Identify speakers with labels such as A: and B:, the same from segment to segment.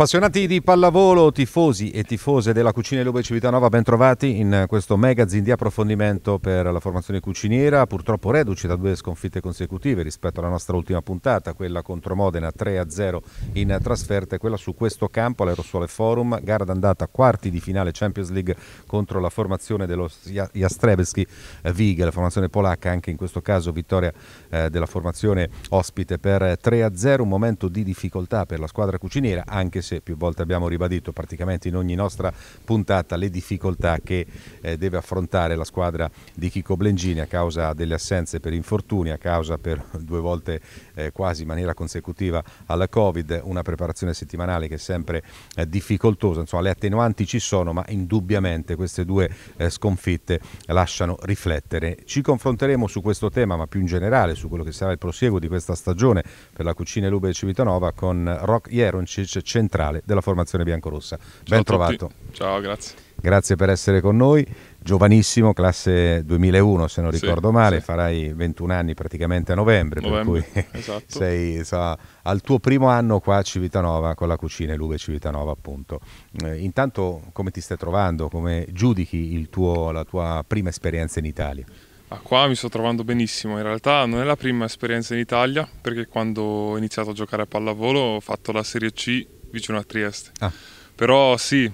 A: Appassionati di pallavolo, tifosi e tifose della cucina di Luba e Civitanova, ben trovati in questo magazine di approfondimento per la formazione cuciniera, purtroppo reduci da due sconfitte consecutive rispetto alla nostra ultima puntata, quella contro Modena 3-0 in trasferta e quella su questo campo all'Aerosuole Forum, gara d'andata quarti di finale Champions League contro la formazione dello Jastrebski Vig, eh, la formazione polacca, anche in questo caso vittoria eh, della formazione ospite per 3-0, un momento di difficoltà per la squadra cuciniera, anche se se più volte abbiamo ribadito praticamente in ogni nostra puntata le difficoltà che eh, deve affrontare la squadra di Chico Blengini a causa delle assenze per infortuni, a causa per due volte eh, quasi in maniera consecutiva alla Covid, una preparazione settimanale che è sempre eh, difficoltosa, insomma le attenuanti ci sono ma indubbiamente queste due eh, sconfitte lasciano riflettere. Ci confronteremo su questo tema ma più in generale su quello che sarà il prosieguo di questa stagione per la Cucina Lube e Civitanova con Rock Jeroncic centrale centrale della formazione biancorossa. Ciao ben trovato.
B: Ciao, grazie.
A: Grazie per essere con noi, giovanissimo, classe 2001 se non ricordo sì, male, sì. farai 21 anni praticamente a novembre, novembre per cui esatto. sei sa, al tuo primo anno qua a Civitanova con la cucina e Luve Civitanova appunto. Eh, intanto come ti stai trovando, come giudichi tuo, la tua prima esperienza in Italia?
B: Ah, qua mi sto trovando benissimo, in realtà non è la prima esperienza in Italia perché quando ho iniziato a giocare a pallavolo ho fatto la Serie C vicino a Trieste. Ah. Però sì,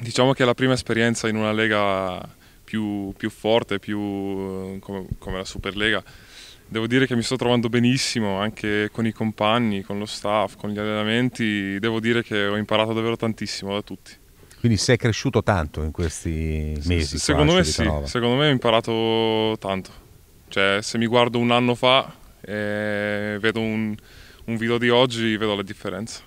B: diciamo che è la prima esperienza in una lega più, più forte, più eh, come, come la Superlega. Devo dire che mi sto trovando benissimo anche con i compagni, con lo staff, con gli allenamenti. Devo dire che ho imparato davvero tantissimo da tutti.
A: Quindi sei cresciuto tanto in questi mesi? S- secondo me sì,
B: secondo me ho imparato tanto. Cioè, se mi guardo un anno fa e eh, vedo un, un video di oggi, vedo la
A: differenza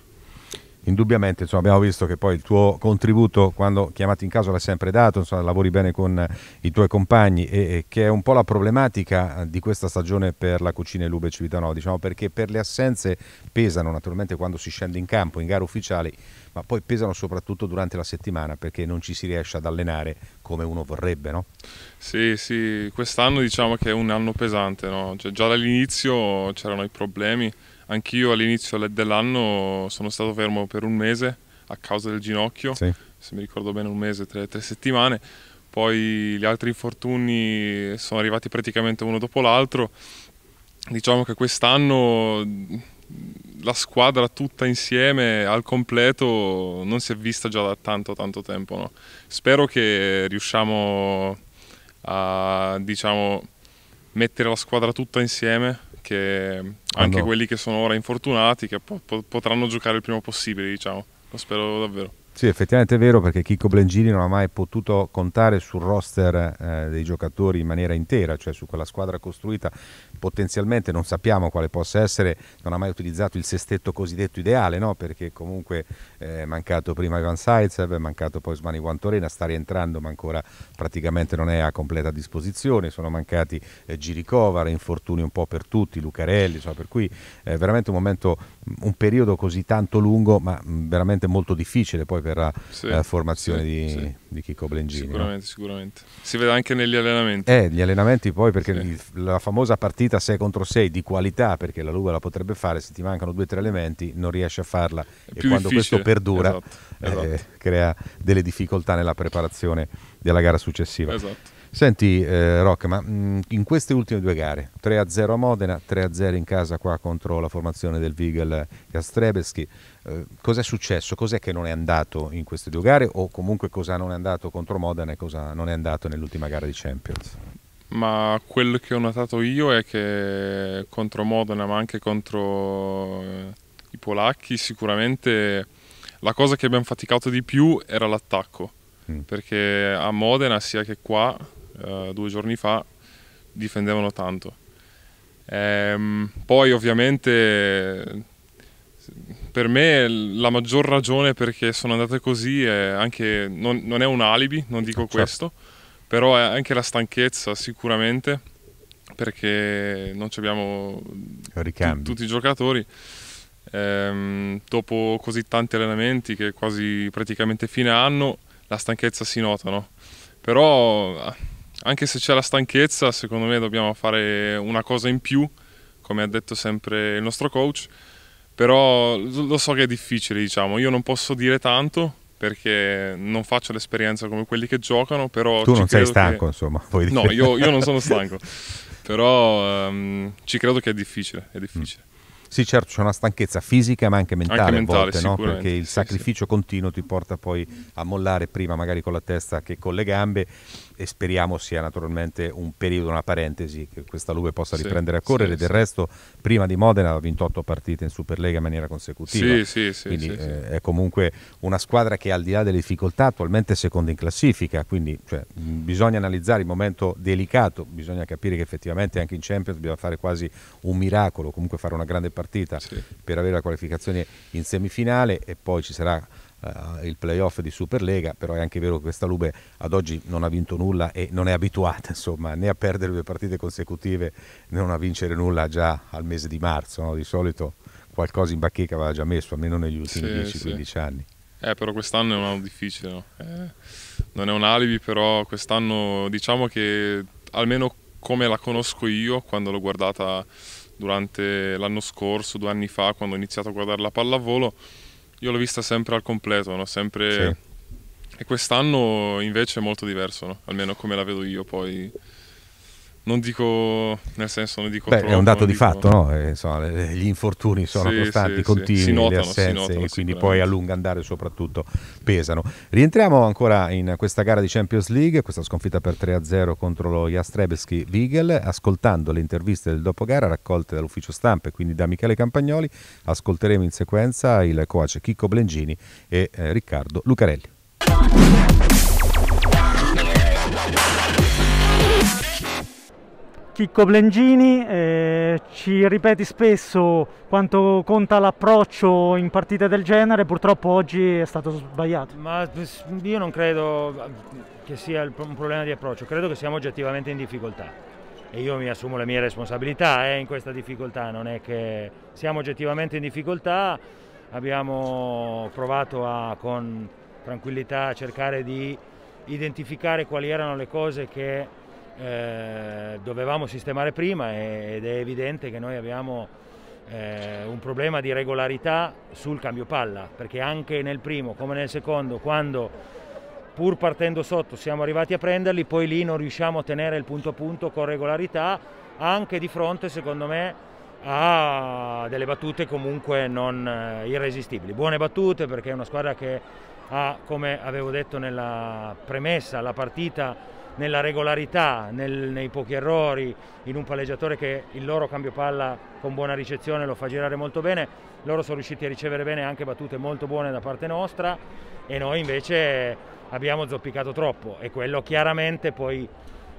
A: indubbiamente insomma, abbiamo visto che poi il tuo contributo quando chiamati in caso l'hai sempre dato, insomma, lavori bene con i tuoi compagni e, e, che è un po' la problematica eh, di questa stagione per la cucina e Lube Civitanova, diciamo, perché per le assenze pesano naturalmente quando si scende in campo in gare ufficiali, ma poi pesano soprattutto durante la settimana perché non ci si riesce ad allenare come uno vorrebbe. No?
B: Sì, sì, quest'anno diciamo che è un anno pesante, no? cioè, già dall'inizio c'erano i problemi. Anch'io all'inizio dell'anno sono stato fermo per un mese a causa del ginocchio, sì. se mi ricordo bene un mese, tre, tre settimane, poi gli altri infortuni sono arrivati praticamente uno dopo l'altro. Diciamo che quest'anno la squadra tutta insieme al completo non si è vista già da tanto tanto tempo. No? Spero che riusciamo a diciamo, mettere la squadra tutta insieme che ah, anche Quando... quelli che sono ora infortunati che po potranno giocare il prima possibile, diciamo. Lo spero davvero.
A: Sì, effettivamente è vero perché Chicco Blengini non ha mai potuto contare sul roster eh, dei giocatori in maniera intera, cioè su quella squadra costruita potenzialmente non sappiamo quale possa essere, non ha mai utilizzato il sestetto cosiddetto ideale, no? perché comunque eh, è mancato prima Ivan Saitsev, è mancato poi Smani Guantorena, sta rientrando ma ancora praticamente non è a completa disposizione, sono mancati eh, Giricovara, infortuni un po' per tutti, Lucarelli, insomma, per cui è eh, veramente un momento, un periodo così tanto lungo ma mh, mm, veramente molto difficile poi per verrà la eh, sì, eh, formazione sì, di, sì. di, Chico Blengini. Sicuramente, no?
B: sicuramente. Si vede anche negli allenamenti.
A: Eh, gli allenamenti poi perché la famosa partita 6 contro 6 di qualità, perché la Luva la potrebbe fare, se ti mancano due o tre elementi non riesci a farla È e quando questo perdura esatto, eh, esatto. crea delle difficoltà nella preparazione della gara successiva. Esatto. Senti eh, Rock, ma mh, mm, in queste ultime due gare, 3-0 a Modena, 3-0 in casa qua contro la formazione del Vigel Jastrebeschi, eh, cos'è successo? Cos'è che non è andato in queste due gare o comunque cosa non è andato contro Modena e cosa non è andato nell'ultima gara di Champions?
B: Ma quello che ho notato io è che contro Modena, ma anche contro eh, i polacchi, sicuramente la cosa che abbiamo faticato di più era l'attacco mm. perché a Modena sia che qua eh, due giorni fa difendevano tanto. Ehm, poi ovviamente per me la maggior ragione perché sono andate così è anche, non, non è un alibi, non dico certo. questo, però è anche la stanchezza sicuramente perché non ci abbiamo t- tutti i giocatori. Ehm, dopo così tanti allenamenti che quasi praticamente fine anno la stanchezza si nota, no? però ah, anche se c'è la stanchezza, secondo me dobbiamo fare una cosa in più, come ha detto sempre il nostro coach, però lo so che è difficile, diciamo, io non posso dire tanto perché non faccio l'esperienza come quelli che giocano, però... Tu non sei stanco, che... insomma. No, io, io, non sono stanco, però um, ci credo che è difficile, è difficile. Mm.
A: Sì, certo, c'è una stanchezza fisica ma anche mentale, anche mentale volte, no? perché il sì, sacrificio sì. continuo ti porta poi a mollare prima magari con la testa che con le gambe e speriamo sia naturalmente un periodo, una parentesi, che questa Juve possa riprendere a correre. Del resto, prima di Modena ha 28 partite in Superlega in maniera consecutiva. Sì, quindi eh, è comunque una squadra che al di là delle difficoltà attualmente è seconda in classifica, quindi cioè, mh, mm, bisogna analizzare il momento delicato, bisogna capire che effettivamente anche in Champions bisogna fare quasi un miracolo, comunque fare una grande partita per avere la qualificazione in semifinale e poi ci sarà eh, il playoff di Superlega, però è anche vero che questa Lube ad oggi non ha vinto nulla e non è abituata insomma, né a perdere due partite consecutive né non a vincere nulla già al mese di marzo, no? di solito qualcosa in bacheca aveva già messo, almeno negli ultimi sì, 10-15 sì. anni.
B: Eh, però quest'anno è un anno difficile, no? eh, non è un alibi, però quest'anno diciamo che almeno come la conosco io, quando l'ho guardata durante l'anno scorso, due anni fa, quando ho iniziato a guardare la pallavolo, io l'ho vista sempre al completo, no? sempre... Sì. E quest'anno invece è molto diverso, no? almeno come la vedo io poi non dico nel senso, non dico Beh, troppo, è un dato di dico... fatto,
A: no? eh, insomma, gli infortuni sono sì, costanti, sì, continui, sì. Notano, le assenze, notano, quindi poi a lungo andare soprattutto pesano. Rientriamo ancora in questa gara di Champions League, questa sconfitta per 3-0 contro lo Jastrebski Vigel, ascoltando le interviste del dopogara raccolte dall'ufficio stampa e quindi da Michele Campagnoli, ascolteremo in sequenza il coach Chicco Blengini e eh, Riccardo Lucarelli.
C: Chicco Blengini, eh, ci ripeti spesso quanto conta l'approccio in partite del genere, purtroppo oggi è stato sbagliato.
D: Ma io non credo ah, che sia un problema di approccio, credo che siamo oggettivamente in difficoltà e io mi assumo le mie responsabilità eh, in questa difficoltà, non è che siamo oggettivamente in difficoltà, abbiamo provato a con tranquillità cercare di identificare quali erano le cose che eh, dovevamo sistemare prima ed è evidente che noi abbiamo eh, un problema di regolarità sul cambio palla, perché anche nel primo come nel secondo, quando pur partendo sotto siamo arrivati a prenderli, poi lì non riusciamo a tenere il punto a punto con regolarità, anche di fronte secondo me a delle battute comunque non eh, irresistibili. Buone battute perché è una squadra che ha, come avevo detto nella premessa, la partita nella regolarità, nel, nei pochi errori, in un palleggiatore che il loro cambio palla con buona ricezione lo fa girare molto bene, loro sono riusciti a ricevere bene anche battute molto buone da parte nostra e noi invece abbiamo zoppicato troppo e quello chiaramente poi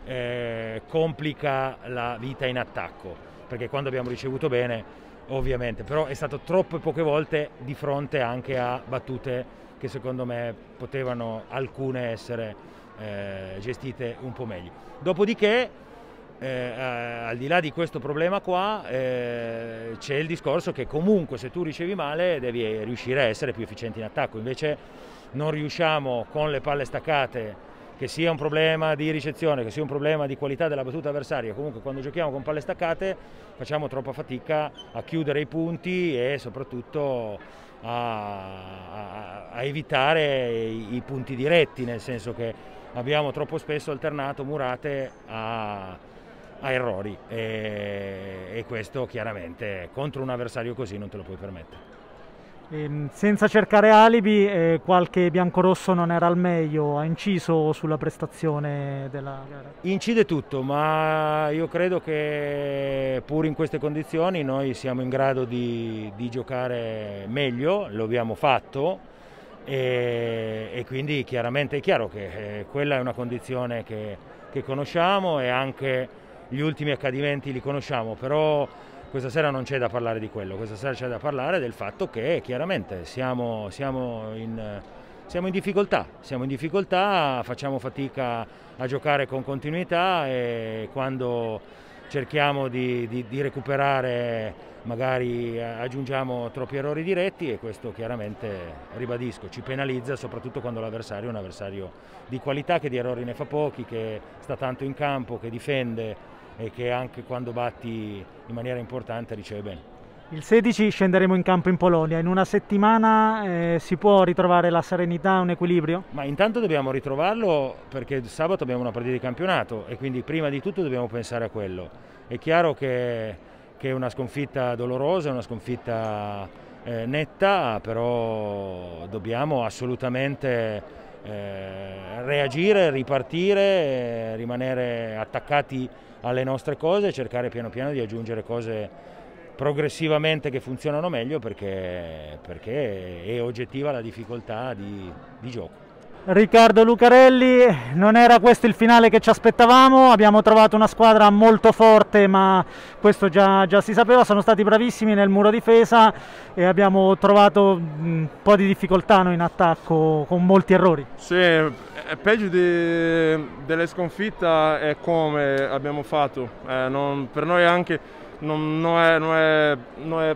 D: eh, complica la vita in attacco, perché quando abbiamo ricevuto bene ovviamente, però è stato troppe poche volte di fronte anche a battute che secondo me potevano alcune essere eh, gestite un po' meglio. Dopodiché, eh, eh, al di là di questo problema qua, eh, c'è il discorso che comunque se tu ricevi male devi riuscire a essere più efficiente in attacco, invece non riusciamo con le palle staccate che sia un problema di ricezione, che sia un problema di qualità della battuta avversaria, comunque quando giochiamo con palle staccate facciamo troppa fatica a chiudere i punti e soprattutto a, a, a evitare i, i punti diretti, nel senso che abbiamo troppo spesso alternato murate a, a errori e, e, questo chiaramente contro un avversario così non te lo puoi permettere.
C: E, ehm, senza cercare alibi, eh, qualche biancorosso non era al meglio, ha inciso sulla prestazione della gara?
D: Incide tutto, ma io credo che pur in queste condizioni noi siamo in grado di, di giocare meglio, lo abbiamo fatto, e, e quindi chiaramente è chiaro che eh, quella è una condizione che, che, conosciamo e anche gli ultimi accadimenti li conosciamo, però questa sera non c'è da parlare di quello, questa sera c'è da parlare del fatto che chiaramente siamo, siamo in siamo in difficoltà, siamo in difficoltà, facciamo fatica a giocare con continuità e quando cerchiamo di, di, di recuperare, magari eh, aggiungiamo troppi errori diretti e questo chiaramente, ribadisco, ci penalizza soprattutto quando l'avversario è un avversario di qualità che di errori ne fa pochi, che sta tanto in campo, che difende e che anche quando batti in maniera importante riceve bene.
C: Il 16 scenderemo in campo in Polonia, in una settimana eh, si può ritrovare la serenità, un equilibrio? Ma intanto dobbiamo ritrovarlo
D: perché sabato abbiamo una partita di campionato e quindi prima di tutto dobbiamo pensare a quello. È chiaro che, che è una sconfitta dolorosa, è una sconfitta eh, netta, però dobbiamo assolutamente eh, reagire, ripartire, rimanere attaccati alle nostre cose e cercare piano piano di aggiungere cose progressivamente che funzionano meglio perché, perché è oggettiva la difficoltà di, di gioco.
C: Riccardo Lucarelli, non era questo il finale che ci aspettavamo, abbiamo trovato una squadra molto forte ma questo già, già, si sapeva, sono stati bravissimi nel muro difesa e abbiamo trovato mm, un po' di difficoltà noi in attacco con molti errori.
E: Sì, peggio di, delle sconfitte è come abbiamo fatto, eh, non, per noi anche non, non, è, non, è, non è,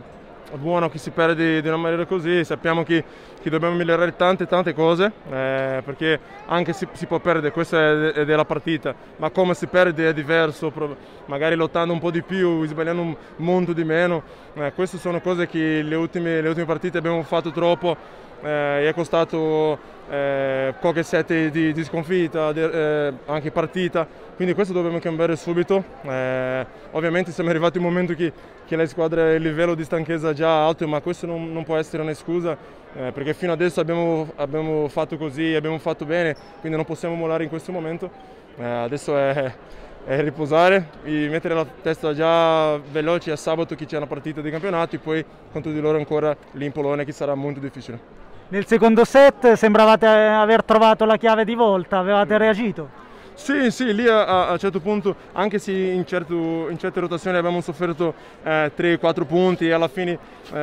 E: buono che si perde di, una maniera così, sappiamo che, che, dobbiamo migliorare tante tante cose, eh, perché anche si, si, può perdere, questa è, della partita, ma come si perde è diverso, magari lottando un po' di più, sbagliando un mondo di meno, eh, queste sono cose che le ultime, le ultime partite abbiamo fatto troppo eh, e è costato eh, poche sette di, di sconfitta, de, eh, anche partita, quindi questo dobbiamo cambiare subito. Eh, ovviamente siamo arrivati in un momento che, che la squadra ha il livello di stanchezza già alto, ma questo non, non può essere una scusa, eh, perché fino adesso abbiamo, abbiamo, fatto così, abbiamo fatto bene, quindi non possiamo mollare in questo momento. Eh, adesso è, è riposare e mettere la testa già veloce a sabato che c'è una partita di campionato e poi contro di loro ancora lì in Polonia che sarà
C: molto difficile. Nel secondo set sembravate eh, aver trovato la chiave di volta, avevate mm. reagito?
E: Sì, sì, lì a, un certo punto, anche se in, certo, in certe rotazioni abbiamo sofferto eh, 3-4 punti, alla fine eh,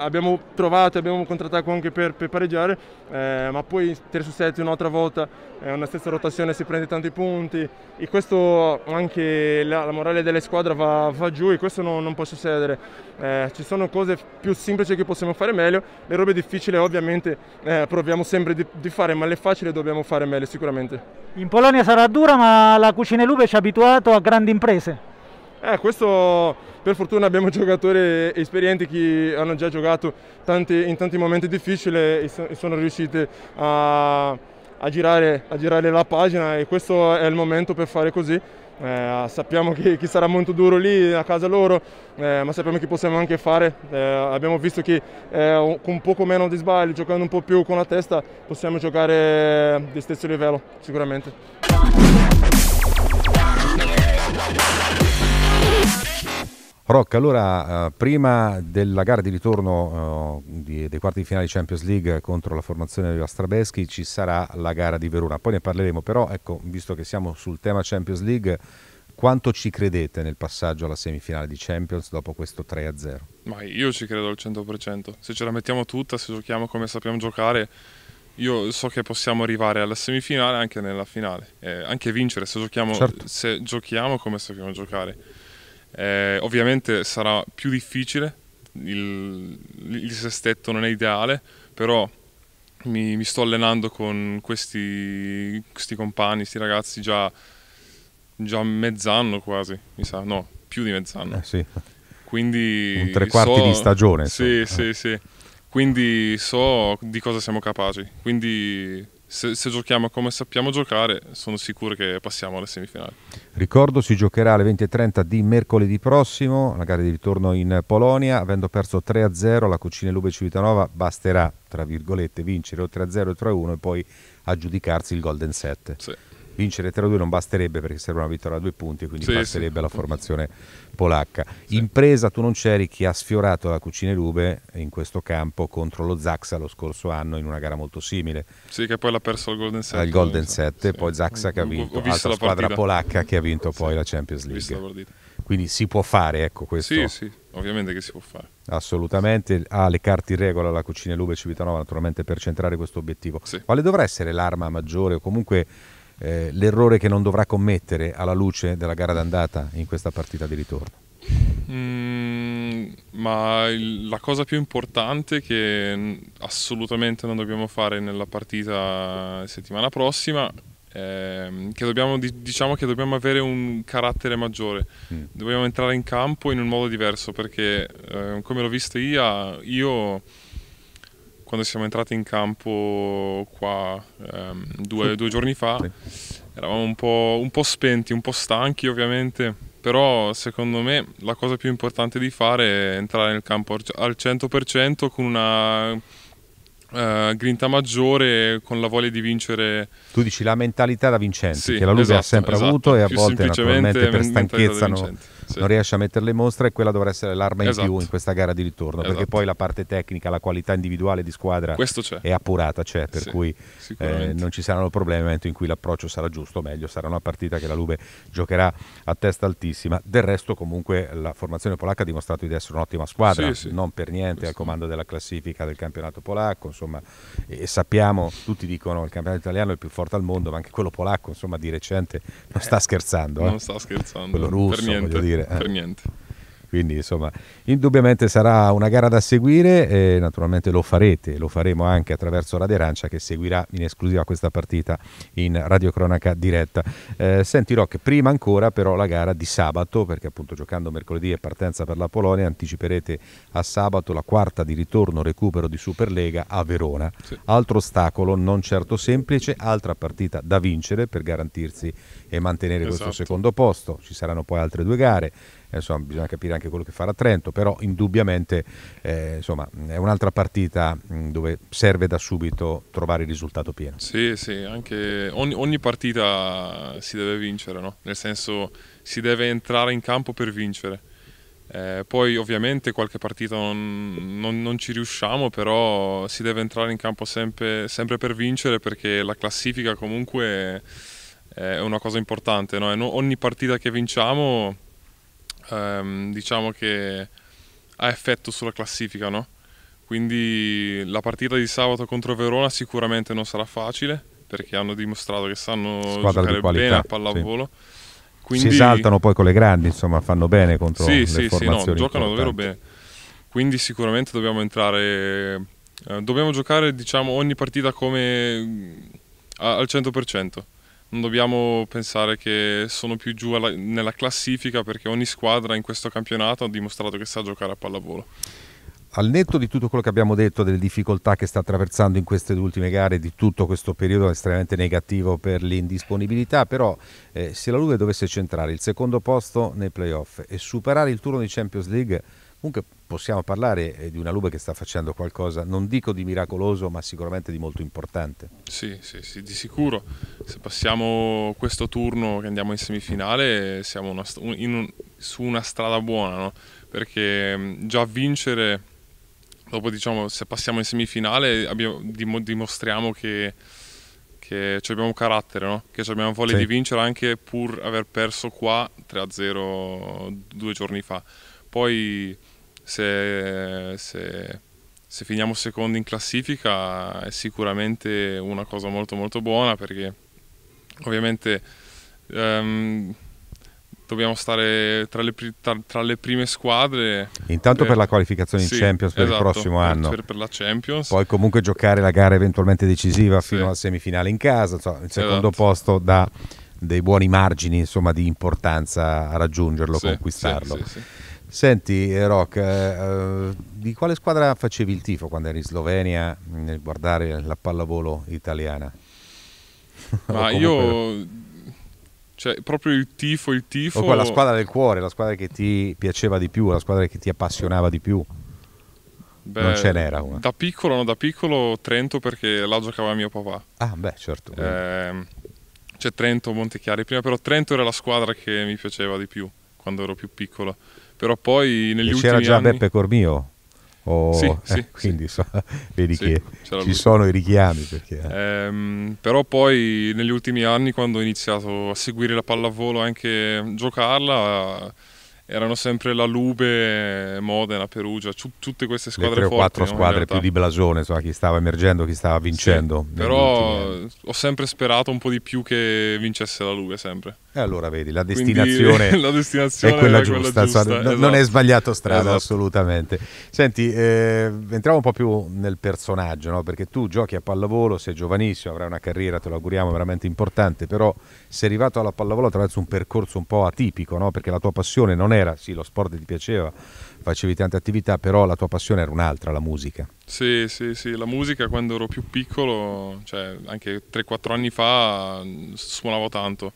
E: abbiamo trovato, abbiamo contrattato anche per, per pareggiare, eh, ma poi 3 su 7 un'altra volta, eh, una stessa rotazione si prende tanti punti e questo anche la, la morale delle squadre va, va, giù e questo non, non può succedere. Eh, ci sono cose più semplici che possiamo fare meglio, le robe difficili ovviamente eh, proviamo sempre di, di fare, ma le facili dobbiamo fare meglio sicuramente.
C: In Polonia sarà sarà dura, ma la Cucine Lupe ci ha abituato a grandi imprese.
E: Eh, questo per fortuna abbiamo giocatori esperienti che hanno già giocato tanti, in tanti momenti difficili e, so, e sono riusciti a, a, girare, a girare la pagina e questo è il momento per fare così. Eh, sappiamo che, che, sarà molto duro lì a casa loro, eh, ma sappiamo che possiamo anche fare. Eh, abbiamo visto che eh, con un poco meno di sbagli, giocando un po' più con la testa, possiamo giocare di stesso livello, sicuramente.
A: Rocca, allora eh, prima della gara di ritorno eh, dei quarti di finale di Champions League contro la formazione di Astrabeschi ci sarà la gara di Verona, poi ne parleremo, però ecco, visto che siamo sul tema Champions League, quanto ci credete nel passaggio alla semifinale di Champions dopo questo 3-0?
B: Ma io ci credo al 100%, se ce la mettiamo tutta, se giochiamo come sappiamo giocare, io so che possiamo arrivare alla semifinale anche nella finale, eh, anche vincere se giochiamo, certo. se giochiamo come sappiamo giocare eh, ovviamente sarà più difficile, il, il, sestetto non è ideale, però mi, mi sto allenando con questi, questi compagni, questi ragazzi già, già, mezz'anno quasi, mi sa, no, più di mezz'anno. Eh sì. Quindi Un tre quarti so, di stagione. Sì, so. sì, sì. Quindi so di cosa siamo capaci, quindi se, se, giochiamo come sappiamo giocare, sono sicuro che passiamo alle semifinali.
A: Ricordo, si giocherà alle 20.30 di mercoledì prossimo, la gara di ritorno in Polonia, avendo perso 3-0 la Cucina Lube Civitanova, basterà, tra virgolette, vincere o 3-0 o 3-1 e poi aggiudicarsi il Golden 7. Sì vincere 3-2 non basterebbe perché serve una vittoria a due punti, quindi sì, passerebbe sì. alla formazione polacca. Sì. Impresa, tu non c'eri, chi ha sfiorato la Cucine Lube in questo campo contro lo Zaxa lo scorso anno in una gara molto simile.
B: Sì, che poi l'ha perso al Golden 7. Al Golden
A: 7, poi Zaxa che ha vinto, altra squadra partita. polacca che ha vinto poi la Champions League. La quindi si può fare, ecco questo. Sì,
B: sì, ovviamente che si può fare.
A: Assolutamente, ha ah, le carte in regola la Cucine Lube Civitanova naturalmente per centrare questo obiettivo. Quale dovrà essere l'arma maggiore o comunque eh, l'errore che non dovrà commettere alla luce della gara d'andata in questa partita di ritorno?
B: Mm, ma il, la cosa più importante che assolutamente non dobbiamo fare nella partita settimana prossima eh, che dobbiamo, diciamo che dobbiamo avere un carattere maggiore, mm. dobbiamo entrare in campo in un modo diverso perché eh, come l'ho visto io, io quando siamo entrati in campo qua ehm, due, due, giorni fa eravamo un po', un po' spenti, un po' stanchi ovviamente, però secondo me la cosa più importante di fare è entrare nel campo al 100% con una Uh, grinta maggiore con la voglia di vincere.
A: Tu dici la mentalità da vincente, sì, che la Luve esatto, ha sempre esatto. avuto e a Più volte naturalmente per stanchezza no, sì. non riesce a metterle in mostra e quella dovrà essere l'arma esatto. in più esatto. in questa gara di ritorno, esatto. perché poi la parte tecnica, la qualità individuale di squadra è appurata, c'è, per sì, cui eh, non ci saranno problemi nel momento in cui l'approccio sarà giusto, o meglio sarà una partita che la Lube giocherà a testa altissima. Del resto comunque la formazione polacca ha dimostrato di essere un'ottima squadra, sì, non per niente Questo. al comando della classifica del campionato polacco, insomma, e, sappiamo, tutti dicono che il campionato italiano è il più forte al mondo, ma anche quello polacco, insomma, di recente non eh, sta scherzando. Eh? Non sta scherzando. Quello russo, voglio dire dire. Eh. Per niente. Quindi insomma, indubbiamente sarà una gara da seguire e naturalmente lo farete, lo faremo anche attraverso Radio Arancia che seguirà in esclusiva questa partita in Radio Cronaca diretta. Eh, senti Rock, prima ancora però la gara di sabato, perché appunto giocando mercoledì è partenza per la Polonia anticiperete a sabato la quarta di ritorno recupero di Superlega a Verona. Sì. Altro ostacolo non certo semplice, altra partita da vincere per garantirsi e mantenere esatto. questo secondo posto. Ci saranno poi altre due gare insomma, bisogna capire anche quello che farà Trento, però indubbiamente eh, insomma, è un'altra partita mh, mm, dove serve da subito trovare il risultato pieno.
B: Sì, sì, anche ogni, ogni partita si deve vincere, no? nel senso si deve entrare in campo per vincere. Eh, poi ovviamente qualche partita non, non, non, ci riusciamo, però si deve entrare in campo sempre, sempre per vincere perché la classifica comunque è una cosa importante. No? ogni partita che vinciamo ehm, diciamo che ha effetto sulla classifica, no? Quindi la partita di sabato contro Verona sicuramente non sarà facile perché hanno dimostrato che sanno Squadra giocare qualità, bene a pallavolo. Sì. Quindi... Si esaltano poi con
A: le grandi, insomma, fanno bene contro sì, le sì, Sì, no, giocano davvero
B: bene. Quindi sicuramente dobbiamo entrare eh, dobbiamo giocare diciamo ogni partita come a, eh, al 100% non dobbiamo pensare che sono più giù alla, nella classifica perché ogni squadra in questo campionato ha dimostrato che sa giocare a pallavolo.
A: Al netto di tutto quello che abbiamo detto, delle difficoltà che sta attraversando in queste ultime gare, di tutto questo periodo estremamente negativo per l'indisponibilità, però eh, se la Juve dovesse centrare il secondo posto nei playoff e superare il turno di Champions League, comunque possiamo parlare eh, di una Lube che sta facendo qualcosa, non dico di miracoloso, ma sicuramente di molto importante.
B: Sì, sì, sì di sicuro. Se passiamo questo turno che andiamo in semifinale, siamo una, in un, su una strada buona, no? perché mm, già vincere, dopo diciamo, se passiamo in semifinale, abbiamo, dimostriamo che, che abbiamo carattere, no? che abbiamo voglia sì. di vincere anche pur aver perso qua 3-0 due giorni fa. Poi se, se, se finiamo secondi in classifica è sicuramente una cosa molto molto buona perché ovviamente um, dobbiamo stare tra le, tra, tra le, prime squadre.
A: Intanto eh, per la qualificazione in sì, Champions per esatto, il prossimo anno. Per,
B: per la Champions.
A: Poi comunque giocare la gara eventualmente decisiva sì. fino alla semifinale in casa. Insomma, il secondo esatto. posto dà dei buoni margini insomma, di importanza a raggiungerlo, sì, conquistarlo. Sì, Senti eh, Rock, eh, eh, di quale squadra facevi il tifo quando eri in Slovenia nel guardare la pallavolo italiana? Ma io,
B: cioè, proprio il tifo, il tifo... O quella squadra
A: del cuore, la squadra che ti piaceva di più, la squadra che ti appassionava di più. Beh, non ce n'era una.
B: Da piccolo, no, da piccolo Trento perché la giocava mio papà.
A: Ah, beh, certo.
B: Eh, cioè Trento, Montechiari prima, però Trento era la squadra che mi piaceva di più quando ero più piccolo però poi negli e ultimi già anni...
A: Beppe Cormio o... sì, eh, sì, quindi so, vedi sì, che ci lui. sono i richiami perché...
B: Eh. ehm, però poi negli ultimi anni quando ho iniziato a seguire la pallavolo e anche giocarla erano sempre la Lube, Modena, Perugia, tutte queste squadre Le tre o quattro forti, squadre no, più di
A: blasone, insomma, chi stava emergendo, chi stava vincendo. Sì,
B: però ho sempre sperato un po' di più che vincesse la Lube, sempre. E allora vedi, la destinazione, Quindi, la destinazione è quella giusta, quella giusta insomma, esatto. non è sbagliato strada esatto.
A: assolutamente. Senti, eh, entriamo un po' più nel personaggio, no? perché tu giochi a pallavolo, sei giovanissimo, avrai una carriera, te lo auguriamo, veramente importante, però sei arrivato alla pallavolo attraverso un percorso un po' atipico, no? perché la tua passione non è era, sì lo sport ti piaceva, facevi tante attività, però la tua passione era un'altra, la musica.
B: Sì, sì, sì, la musica quando ero più piccolo, cioè anche 3-4 anni fa suonavo tanto.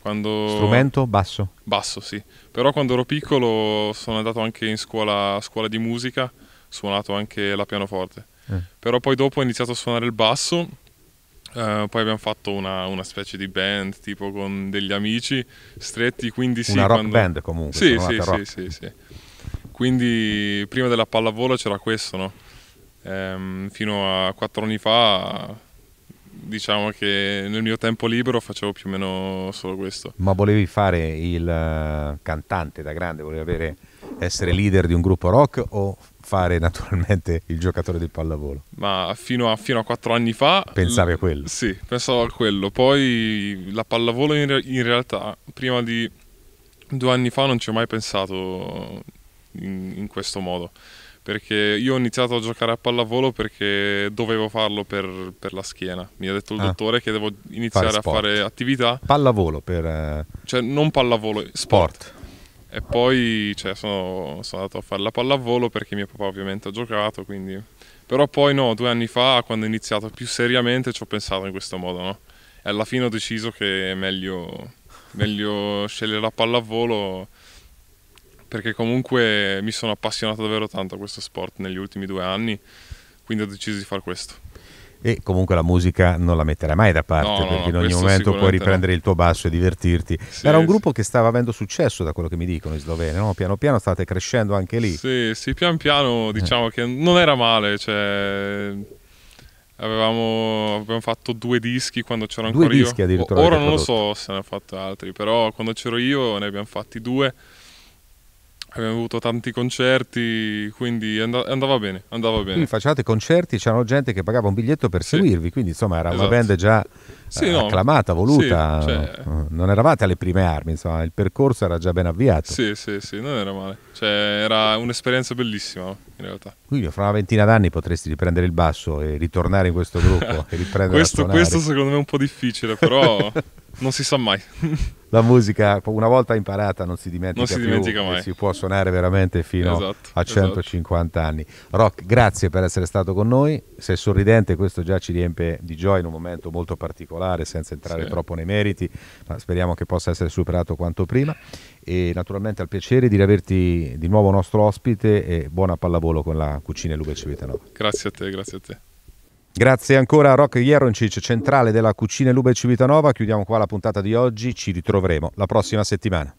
B: Quando... Strumento basso? Basso, sì. Però quando ero piccolo sono andato anche in scuola, scuola di musica, suonato anche la pianoforte. Eh. Però poi dopo ho iniziato a suonare il basso Uh, poi abbiamo fatto una, una, specie di band tipo con degli amici stretti, quindi sì. Una rock quando... band comunque. Sì, sì, rock. sì, sì, sì. Quindi prima della pallavolo c'era questo, no? Um, fino a quattro anni fa, diciamo che nel mio tempo libero facevo più o meno solo questo.
A: Ma volevi fare il eh, cantante da grande, volevi avere, essere leader di un gruppo rock o fare naturalmente il giocatore di pallavolo.
B: Ma fino a, fino a 4 anni fa... Pensavi l- a quello? Sì, pensavo a quello. Poi la pallavolo in, re- in realtà, prima di due anni fa non ci ho mai pensato in, in, questo modo. Perché io ho iniziato a giocare a pallavolo perché dovevo farlo per, per la schiena. Mi ha detto il ah, dottore che devo iniziare fare a fare attività. Pallavolo per... Eh, cioè non pallavolo, sport. sport e poi cioè, sono, sono, andato a fare la pallavolo perché mio papà ovviamente ha giocato, quindi... Però poi no, due anni fa, quando ho iniziato più seriamente, ci ho pensato in questo modo, no? E alla fine ho deciso che è meglio, meglio scegliere la pallavolo perché comunque mi sono appassionato davvero tanto a questo sport negli ultimi due anni, quindi ho deciso di fare questo
A: e comunque la musica non la metterai mai da parte no, perché no, in ogni momento puoi riprendere no. il tuo basso e divertirti. Sì, Era un gruppo sì. che stava avendo successo da quello che mi dicono i sloveni, no? piano piano state crescendo anche lì.
B: Sì, sì, pian piano eh. diciamo eh. che non era male, cioè avevamo, avevamo fatto due dischi quando c'ero due ancora dischi io. Ora non prodotto. lo so se ne ha fatto altri, però quando c'ero io ne abbiamo fatti due Abbiamo avuto tanti concerti, quindi andava bene, andava bene. Quindi
A: facevate concerti, c'erano gente che pagava un biglietto per sì. seguirvi, quindi insomma era esatto. una band già sì, eh, no. acclamata, voluta. Sì, cioè... Non eravate alle prime armi, insomma, il percorso era già ben avviato.
B: Sì, sì, sì, non era male. Cioè, era un'esperienza bellissima in realtà.
A: Quindi fra una ventina d'anni potresti riprendere il basso e ritornare in questo gruppo e riprendere questo, questo
B: secondo me è un po' difficile, però...
A: non si sa mai. La musica, una volta imparata, non si dimentica, non si dimentica più, mai. Si può suonare veramente fino esatto, a 150 esatto. anni. Rock, grazie per essere stato con noi. Sei sorridente, questo già ci riempie di gioia in un momento molto particolare, senza entrare sì. troppo nei meriti, ma speriamo che possa essere superato quanto prima. E naturalmente al piacere di riaverti di nuovo nostro ospite e buona pallavolo con la cucina e Luca Civitanova.
B: Grazie a te, grazie a te.
A: Grazie ancora a Rock Jeroncic, centrale della Cucina Lube Civitanova. Chiudiamo qua la puntata di oggi, ci ritroveremo la prossima settimana.